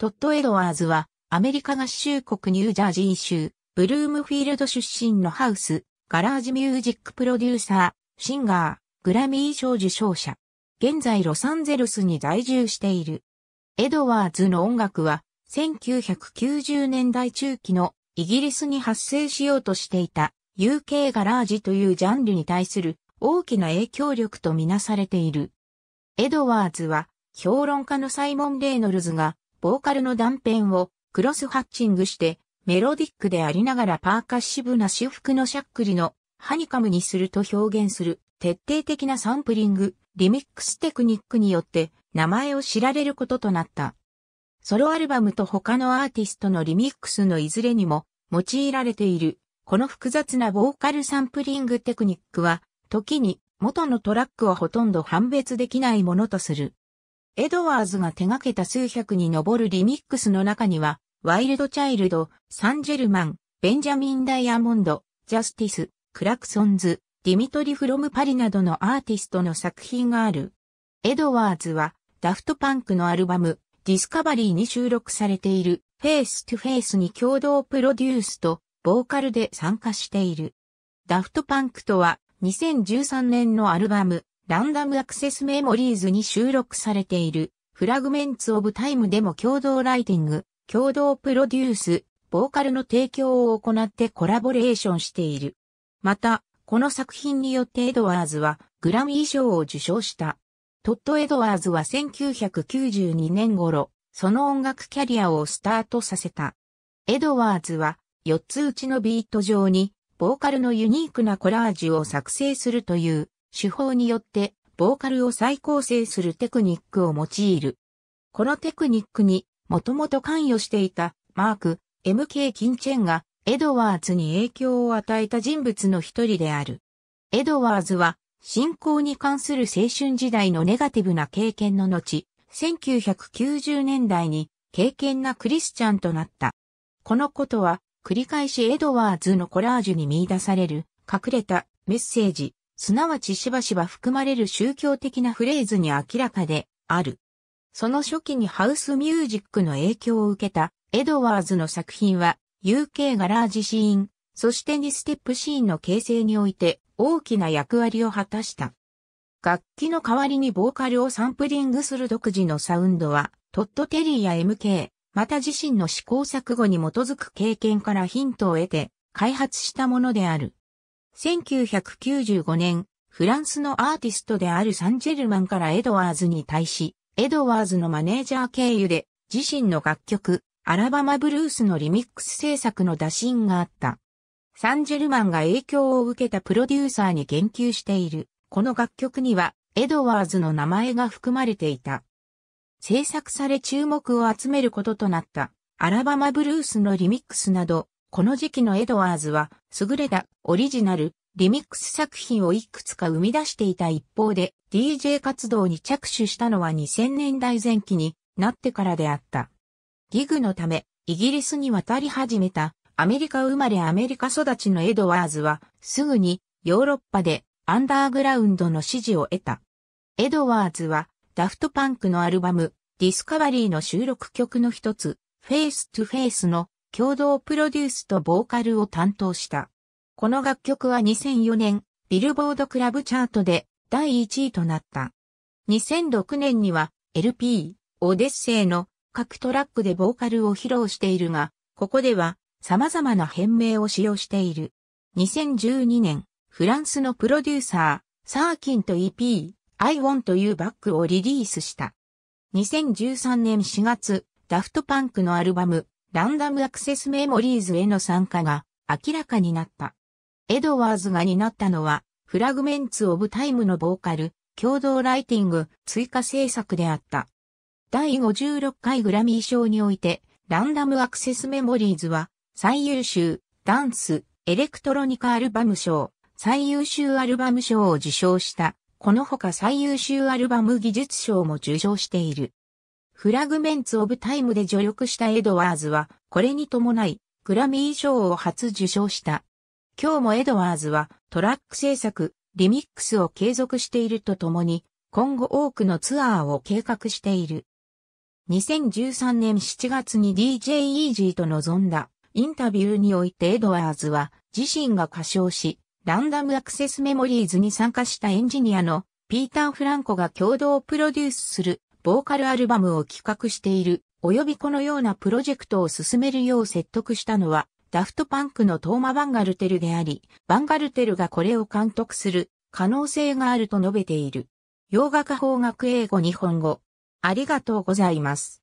トッド・エドワーズは、アメリカ合衆国ニュージャージー州、ブルームフィールド出身のハウス、ガラージミュージックプロデューサー、シンガー、グラミー賞受賞者。現在ロサンゼルスに在住している。エドワーズの音楽は、1990年代中期のイギリスに発生しようとしていた UK ガラージというジャンルに対する大きな影響力とみなされている。エドワーズは評論家のサイモン・レイノルズがボーカルの断片をクロスハッチングしてメロディックでありながらパーカッシブな私服のしゃっくりのハニカムにすると表現する徹底的なサンプリング、リミックステクニックによって名前を知られることとなった。ソロアルバムと他のアーティストのリミックスのいずれにも用いられている。この複雑なボーカルサンプリングテクニックは、時に元のトラックをほとんど判別できないものとする。エドワーズが手掛けた数百に上るリミックスの中には、ワイルドチャイルド、サンジェルマン、ベンジャミン・ダイヤモンド、ジャスティス、クラクソンズ、ディミトリ・フロム・パリなどのアーティストの作品がある。エドワーズは、ダフトパンクのアルバム、ディスカバリーに収録されている、フェイス・トゥ・フェイスに共同プロデュースと、ボーカルで参加している。ダフトパンクとは、2013年のアルバム、ランダムアクセスメモリーズに収録されている、フラグメンツオブタイムでも共同ライティング、共同プロデュース、ボーカルの提供を行ってコラボレーションしている。また、この作品によってエドワーズはグラミー賞を受賞した。トッド・エドワーズは1992年頃、その音楽キャリアをスタートさせた。エドワーズは4つうちのビート上にボーカルのユニークなコラージュを作成するという手法によってボーカルを再構成するテクニックを用いる。このテクニックにもともと関与していたマーク、MK キンチェンがエドワーズに影響を与えた人物の一人である。エドワーズは信仰に関する青春時代のネガティブな経験の後、1990年代に敬虔なクリスチャンとなった。このことは繰り返しエドワーズのコラージュに見出される隠れたメッセージ、すなわちしばしば含まれる宗教的なフレーズに明らかである。その初期にハウスミュージックの影響を受けたエドワーズの作品は UK ガラージシーン、そして2ステップシーンの形成において大きな役割を果たした。楽器の代わりにボーカルをサンプリングする独自のサウンドは、トッド・テリーや MK、また自身の試行錯誤に基づく経験からヒントを得て開発したものである。1995年、フランスのアーティストであるサンジェルマンからエドワーズに対し、エドワーズのマネージャー経由で、自身の楽曲、アラバマブルースのリミックス制作の打診があった。サンジェルマンが影響を受けたプロデューサーに言及している、この楽曲には、エドワーズの名前が含まれていた。制作され注目を集めることとなった、アラバマブルースのリミックスなど、この時期のエドワーズは、優れたオリジナル、リミックス作品をいくつか生み出していた一方で、DJ 活動に着手したのは2000年代前期になってからであった。ギグのため、イギリスに渡り始めた、アメリカ生まれアメリカ育ちのエドワーズは、すぐにヨーロッパでアンダーグラウンドの支持を得た。エドワーズは、ダフトパンクのアルバム、ディスカバリーの収録曲の一つ、フェイストゥフェイスの共同プロデュースとボーカルを担当した。この楽曲は2004年、ビルボードクラブチャートで第1位となった。2006年には LP、オデッセイの各トラックでボーカルを披露しているが、ここでは様々な変名を使用している。2012年、フランスのプロデューサー、サーキンと EP、I Want というバックをリリースした。2013年4月、ダフトパンクのアルバム、ランダムアクセスメモリーズへの参加が明らかになった。エドワーズが担ったのは、フラグメンツ・オブ・タイムのボーカル、共同ライティング、追加制作であった。第56回グラミー賞において、ランダムアクセスメモリーズは、最優秀、ダンス、エレクトロニカアルバム賞、最優秀アルバム賞を受賞した。このほか最優秀アルバム技術賞も受賞している。フラグメンツ・オブ・タイムで助力したエドワーズは、これに伴い、グラミー賞を初受賞した。今日もエドワーズは、トラック制作、リミックスを継続しているとともに、今後多くのツアーを計画している。2013年7月に DJ Easy と臨んだインタビューにおいてエドワーズは自身が歌唱し、ランダムアクセスメモリーズに参加したエンジニアのピーター・フランコが共同プロデュースするボーカルアルバムを企画している、及びこのようなプロジェクトを進めるよう説得したのは、ダフトパンクのトーマ・バンガルテルであり、バンガルテルがこれを監督する可能性があると述べている。洋楽邦楽英語日本語。ありがとうございます。